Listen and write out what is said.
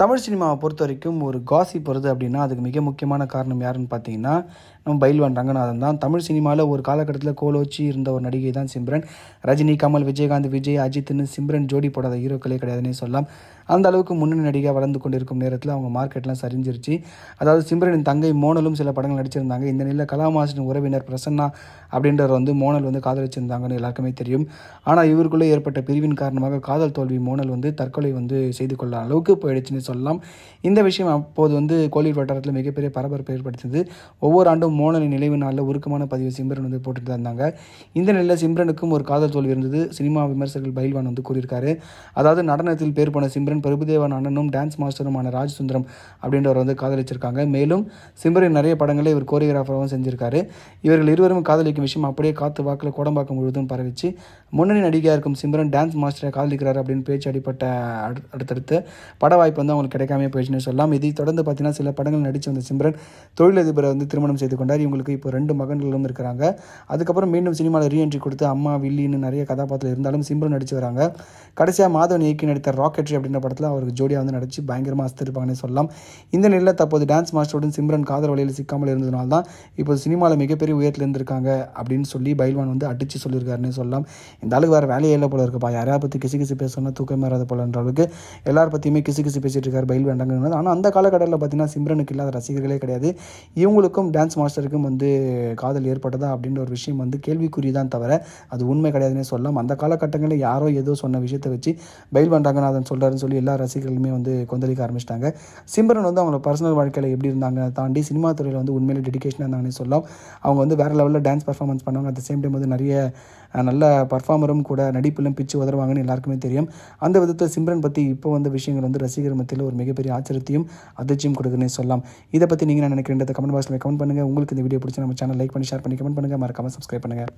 தமிழ் சினிமாவை பொறுத்த வரைக்கும் ஒரு காசி பொறுது அப்படின்னா அதுக்கு மிக முக்கியமான காரணம் யாருன்னு பார்த்தீங்கன்னா நம்ம பைல்வான் ரங்கநாதன் தான் தமிழ் சினிமாவில் ஒரு காலகட்டத்தில் கோலோச்சி இருந்த ஒரு நடிகை தான் சிம்ரன் ரஜினி கமல் விஜயகாந்த் விஜய் அஜித்னு சிம்ரன் ஜோடி போடாத ஹீரோக்களே கிடையாதுன்னே சொல்லலாம் அந்த அளவுக்கு முன்னணி நடிகை வளர்ந்து கொண்டிருக்கும் நேரத்தில் அவங்க மார்க்கெட்லாம் சரிஞ்சிருச்சு அதாவது சிம்ரனின் தங்கை மோனலும் சில படங்கள் நடிச்சிருந்தாங்க இந்த நிலையில் கலாமாசின் உறவினர் பிரசன்னா அப்படின்றவர் வந்து மோனல் வந்து காதலிச்சிருந்தாங்கன்னு எல்லாருக்குமே தெரியும் ஆனால் இவருக்குள்ளே ஏற்பட்ட பிரிவின் காரணமாக காதல் தோல்வி மோனல் வந்து தற்கொலை வந்து செய்து கொள்ள அளவுக்கு போயிடுச்சுன்னு சொல்லலாம் இந்த விஷயம் அப்போது வந்து கோலிவுட் வட்டாரத்தில் மிகப்பெரிய பரபரப்பு ஏற்படுத்தியது ஒவ்வொரு ஆண்டும் மோனலின் நினைவு நாளில் உருக்கமான பதிவு சிம்ரன் வந்து போட்டுட்டு இருந்தாங்க இந்த நிலையில் சிம்ரனுக்கும் ஒரு காதல் தோல்வி இருந்தது சினிமா விமர்சகர்கள் பயில்வான் வந்து கூறியிருக்காரு அதாவது நடனத்தில் பேர் போன சிம்ரன் சிம்ரன் பிரபுதேவன் அண்ணனும் டான்ஸ் மாஸ்டருமான ராஜ் சுந்தரம் அப்படின்றவர் வந்து காதலிச்சிருக்காங்க மேலும் சிம்ரன் நிறைய படங்களை இவர் கோரியோகிராஃபராகவும் செஞ்சிருக்காரு இவர்கள் இருவரும் காதலிக்கும் விஷயம் அப்படியே காத்து வாக்கில் கோடம்பாக்கம் முழுவதும் பரவிச்சு முன்னணி நடிகையாக இருக்கும் சிம்ரன் டான்ஸ் மாஸ்டரை காதலிக்கிறார் அப்படின்னு பேச்சு அடிப்பட்ட அடுத்தடுத்து பட வாய்ப்பு வந்து அவங்களுக்கு கிடைக்காம போயிடுச்சுன்னு சொல்லலாம் இதை தொடர்ந்து பார்த்தீங்கன்னா சில படங்கள் நடித்து வந்த சிம்ரன் தொழிலதிபரை வந்து திருமணம் செய்து கொண்டார் இவங்களுக்கு இப்போ ரெண்டு மகன்களும் இருக்கிறாங்க அதுக்கப்புறம் மீண்டும் சினிமாவில் ரீஎன்ட்ரி கொடுத்து அம்மா வில்லின்னு நிறைய கதாபாத்திரம் இருந்தாலும் சிம்ரன் நடித்து வராங்க கடைசியாக மாதவன் இயக்கி நடித்த ராக்கெட்ரி அப்படின்ற படத்தில் அவருக்கு ஜோடியாக வந்து நடிச்சு பயங்கரமாக அசத்திருப்பாங்கன்னு சொல்லலாம் இந்த நிலையில் தற்போது டான்ஸ் மாஸ்டருடன் சிம்ரன் காதல் வழியில் சிக்காமல் இருந்ததுனால தான் இப்போ சினிமாவில் மிகப்பெரிய உயரத்தில் இருந்திருக்காங்க அப்படின்னு சொல்லி பைல்வான் வந்து அடித்து சொல்லியிருக்காருன்னு சொல்லலாம் இந்த அளவுக்கு வேறு வேலையே இல்லை போல இருக்குப்பா யாரையா பற்றி கிசி கிசி பேசணும்னா தூக்கம் வராத போலன்ற அளவுக்கு எல்லார் பற்றியுமே கிசி கிசி பேசிகிட்டு இருக்கார் பயில் வேண்டாங்கிறது ஆனால் அந்த காலகட்டத்தில் பார்த்தீங்கன்னா சிம்ரனுக்கு இல்லாத ரசிகர்களே கிடையாது இவங்களுக்கும் டான்ஸ் மாஸ்டருக்கும் வந்து காதல் ஏற்பட்டதா அப்படின்ற ஒரு விஷயம் வந்து கேள்விக்குறி தான் தவிர அது உண்மை கிடையாதுன்னு சொல்லலாம் அந்த காலகட்டங்களில் யாரோ ஏதோ சொன்ன விஷயத்தை வச்சு பயில் வேண்டாங்கன்னு அதன் சொல்கிறாருன்னு சொல்லி சொல்லி எல்லா ரசிகர்களுமே வந்து கொந்தளிக்க ஆரம்பிச்சிட்டாங்க சிம்ரன் வந்து அவங்களோட பர்சனல் வாழ்க்கையில் எப்படி இருந்தாங்க தாண்டி சினிமா துறையில் வந்து உண்மையிலே டெடிக்கேஷனாக இருந்தாங்கன்னு சொல்லலாம் அவங்க வந்து வேறு லெவலில் டான்ஸ் பர்ஃபார்மன்ஸ் பண்ணுவாங்க அட் சேம் டைம் வந்து நிறைய நல்ல பர்ஃபார்மரும் கூட நடிப்பிலும் பிச்சு உதருவாங்கன்னு எல்லாருக்குமே தெரியும் அந்த விதத்தில் சிம்ரன் பற்றி இப்போ வந்து விஷயங்கள் வந்து ரசிகர் மத்தியில் ஒரு மிகப்பெரிய ஆச்சரியத்தையும் அதிர்ச்சியும் கொடுக்குன்னே சொல்லலாம் இதை பற்றி நீங்கள் நான் நினைக்கிறேன் கமெண்ட் பாக்ஸில் கமெண்ட் பண்ணுங்கள் உங்களுக்கு இந்த வீடியோ பிடிச்சி நம்ம சேனல் லைக் பண்ணி ஷேர் பண்ணி கமெண்ட் பண்ணுங்கள் மறக்காமல் சப்ஸ்கிரைப் பண்ணுங்கள்